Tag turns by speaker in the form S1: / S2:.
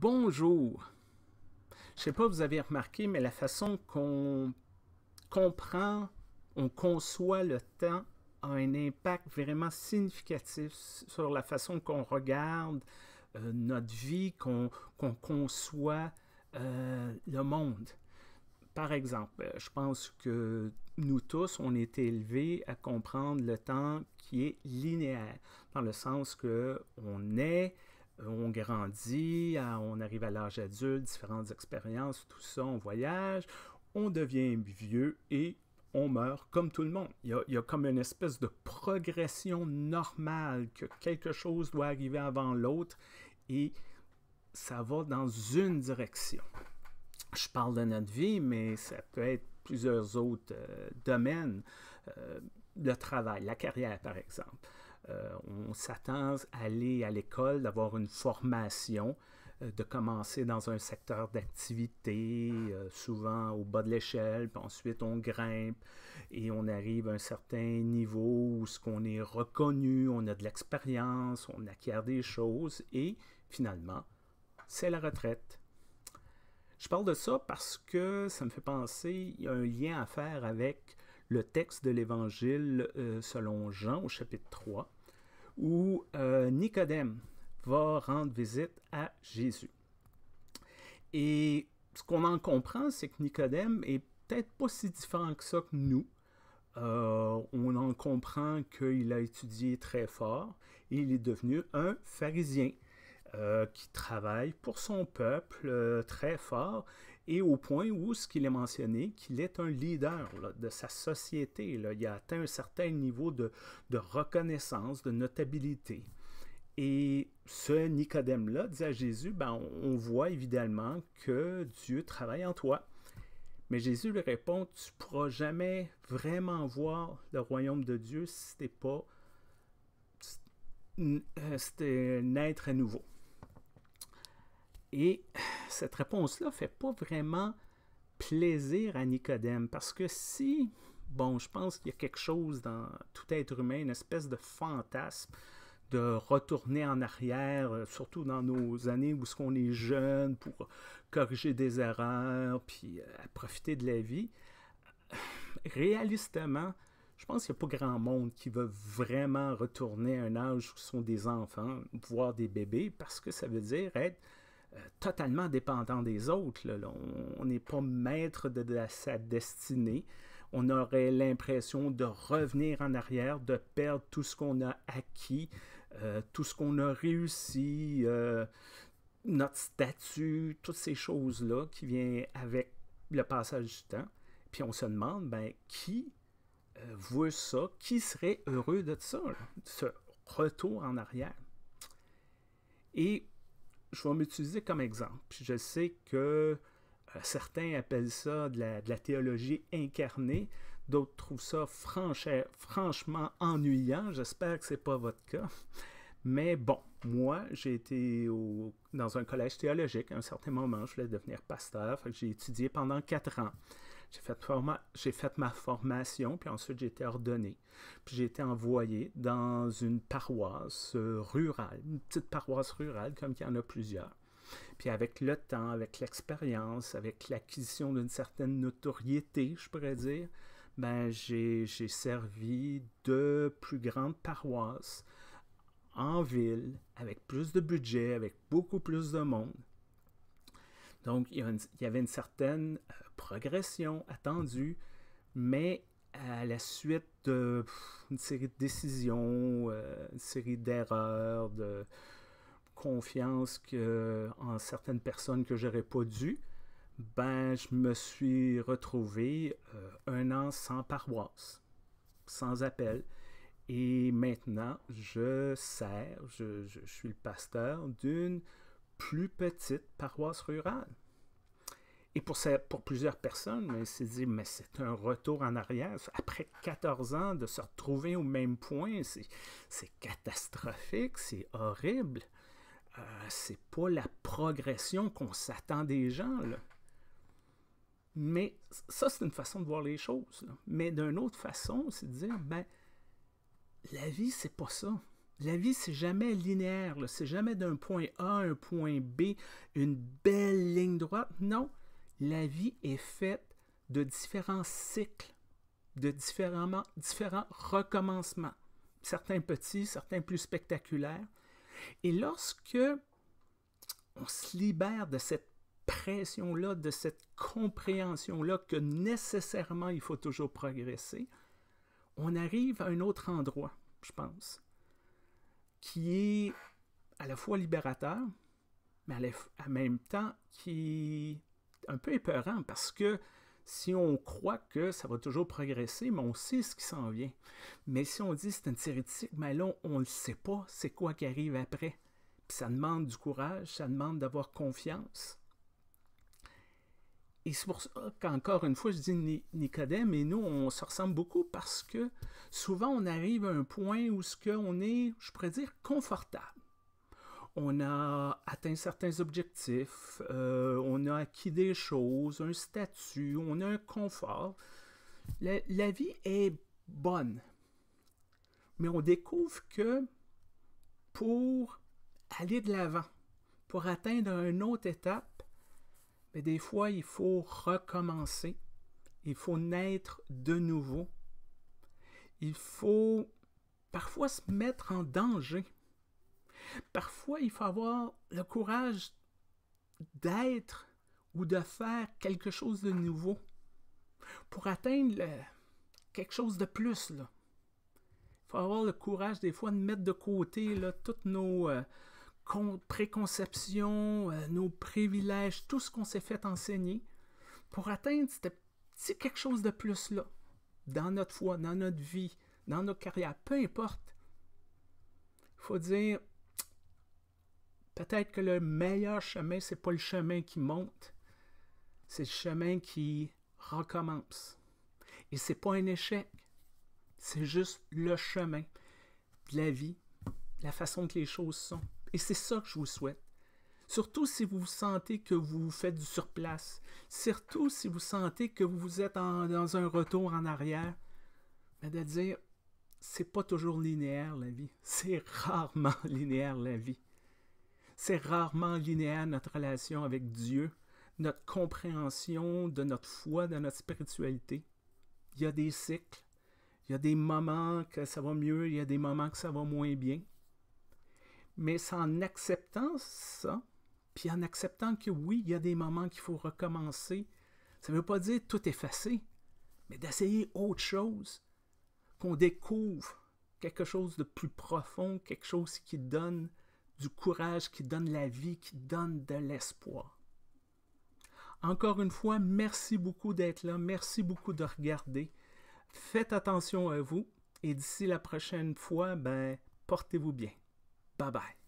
S1: Bonjour. Je sais pas, vous avez remarqué, mais la façon qu'on comprend, on conçoit le temps a un impact vraiment significatif sur la façon qu'on regarde euh, notre vie, qu'on conçoit euh, le monde. Par exemple, euh, je pense que nous tous, on est élevés à comprendre le temps qui est linéaire, dans le sens que on est, euh, on grandit, on arrive à l'âge adulte, différentes expériences, tout ça, on voyage, on devient vieux et on meurt comme tout le monde. Il y, a, comme une espèce de progression normale que quelque chose doit arriver avant l'autre et ça va dans une direction. Je parle de notre vie, mais ça peut être plusieurs autres euh, domaines. Euh, le travail, la carrière par exemple. Euh, on s'attend à aller à l'école, d'avoir une formation, euh, de commencer dans un secteur d'activité, euh, souvent au bas de l'échelle, puis ensuite on grimpe et on arrive à un certain niveau où ce qu'on est reconnu, on a de l'expérience, on acquiert des choses et finalement, c'est la retraite. Je parle de ça parce que ça me fait penser, il y a un lien à faire avec le texte de l'Évangile euh, selon Jean au chapitre 3, où euh, Nicodème va rendre visite à Jésus. Et ce qu'on en comprend, c'est que Nicodème est peut-être pas si différent que ça que nous. Euh, on en comprend qu'il a étudié très fort et il est devenu un pharisien. Euh, qui travaille pour son peuple euh, très fort et au point où ce qu'il est mentionné, qu'il est un leader de sa société. Là. Il a atteint un certain niveau de, reconnaissance, de notabilité. Et ce Nicodème-là dit à Jésus, ben, on, voit évidemment que Dieu travaille en toi. Mais Jésus lui répond, tu ne pourras jamais vraiment voir le royaume de Dieu si tu n'es pas euh, un être à nouveau. Et cette réponse-là ne fait pas vraiment plaisir à Nicodème, parce que si, bon, je pense qu'il y a quelque chose dans tout être humain, une espèce de fantasme de retourner en arrière, euh, surtout dans nos années où ce qu'on est jeune pour corriger des erreurs, puis euh, profiter de la vie. Réalistement, je pense qu'il n'y a pas grand monde qui veut vraiment retourner à un âge où sont des enfants, voire des bébés, parce que ça veut dire être totalement dépendant des autres. On n'est pas maître de, sa destinée. On aurait l'impression de revenir en arrière, de perdre tout ce qu'on a acquis, euh, tout ce qu'on a réussi, euh, notre statut, toutes ces choses-là qui viennent avec le passage du temps. Puis on se demande, ben, qui euh, veut ça? Qui serait heureux de ça? Ce retour en arrière. Et je vais m'utiliser comme exemple. Je sais que euh, certains appellent ça de la, théologie incarnée, d'autres trouvent ça franchement ennuyant. J'espère que ce n'est pas votre cas. Mais bon, moi, j'ai été dans un collège théologique à un certain moment. Je voulais devenir pasteur. J'ai étudié pendant quatre ans. J'ai fait, fait ma formation, puis ensuite j'ai été ordonné. Puis j'ai été envoyé dans une paroisse euh, rurale, une petite paroisse rurale comme il y en a plusieurs. Puis avec le temps, avec l'expérience, avec l'acquisition d'une certaine notoriété, je pourrais dire, ben j'ai servi deux plus grandes paroisses en ville, avec plus de budget, avec beaucoup plus de monde. Donc, il y, avait une certaine euh, progression attendue, mais à la suite d'une série de décisions, euh, une série d'erreurs, de confiance que, en certaines personnes que j'aurais pas dû, ben, je me suis retrouvé euh, un an sans paroisse, sans appel. Et maintenant, je sers, je suis le pasteur d'une plus petite paroisse rurale. Et pour, ça, pour plusieurs personnes, dit, mais c'est un retour en arrière. Après 14 ans, de se retrouver au même point, c'est catastrophique, c'est horrible. Ce euh, c'est pas la progression qu'on s'attend des gens. Mais ça, c'est une façon de voir les choses. Mais d'une autre façon, c'est de dire, ben, la vie, c'est pas ça. La vie, c'est jamais linéaire. C'est jamais d'un point A à un point B, une belle ligne droite. Non, la vie est faite de différents cycles, de différents, différents recommencements, certains petits, certains plus spectaculaires. Et lorsque on se libère de cette pression-là, de cette compréhension-là que nécessairement il faut toujours progresser, on arrive à un autre endroit, je pense, qui est à la fois libérateur, mais à en même temps qui un peu épeurant parce que si on croit que ça va toujours progresser, mais on sait ce qui s'en vient. Mais si on dit c'est un sérétique, mais là, on ne sait pas c'est quoi qui arrive après. Puis ça demande du courage, ça demande d'avoir confiance. Et c'est pour ça qu'encore une fois, je dis Nicodème et nous, on se ressemble beaucoup parce que souvent, on arrive à un point où ce qu'on est, je pourrais dire, confortable on a atteint certains objectifs, euh, on a acquis des choses, un statut, on a un confort. La, la vie est bonne. Mais on découvre que pour aller de l'avant, pour atteindre une autre étape, mais ben, des fois, il faut recommencer. Il faut naître de nouveau. Il faut parfois se mettre en danger Parfois, il faut avoir le courage d'être ou de faire quelque chose de nouveau pour atteindre quelque chose de plus. Là. Il faut avoir le courage des fois de mettre de côté là, toutes nos euh, préconceptions, euh, nos privilèges, tout ce qu'on s'est fait enseigner pour atteindre petit quelque chose de plus là dans notre foi, dans notre vie, dans notre carrière, peu importe. Il faut dire, Peut-être que le meilleur chemin, ce n'est pas le chemin qui monte, c'est le chemin qui recommence. Et ce n'est pas un échec, c'est juste le chemin de la vie, la façon que les choses sont. Et c'est ça que je vous souhaite. Surtout si vous sentez que vous faites du surplace, surtout si vous sentez que vous êtes dans un retour en arrière, mais ben de dire c'est pas toujours linéaire la vie, c'est rarement linéaire la vie. C'est rarement linéaire notre relation avec Dieu, notre compréhension de notre foi, de notre spiritualité. Il y a des cycles. Il y a des moments que ça va mieux, il y a des moments que ça va moins bien. Mais c'est en acceptant ça, puis en acceptant que oui, il y a des moments qu'il faut recommencer, ça ne veut pas dire tout effacer, mais d'essayer autre chose, qu'on découvre quelque chose de plus profond, quelque chose qui donne du courage qui donne la vie, qui donne de l'espoir. Encore une fois, merci beaucoup d'être là, merci beaucoup de regarder. Faites attention à vous et d'ici la prochaine fois, ben, portez-vous bien. Bye bye.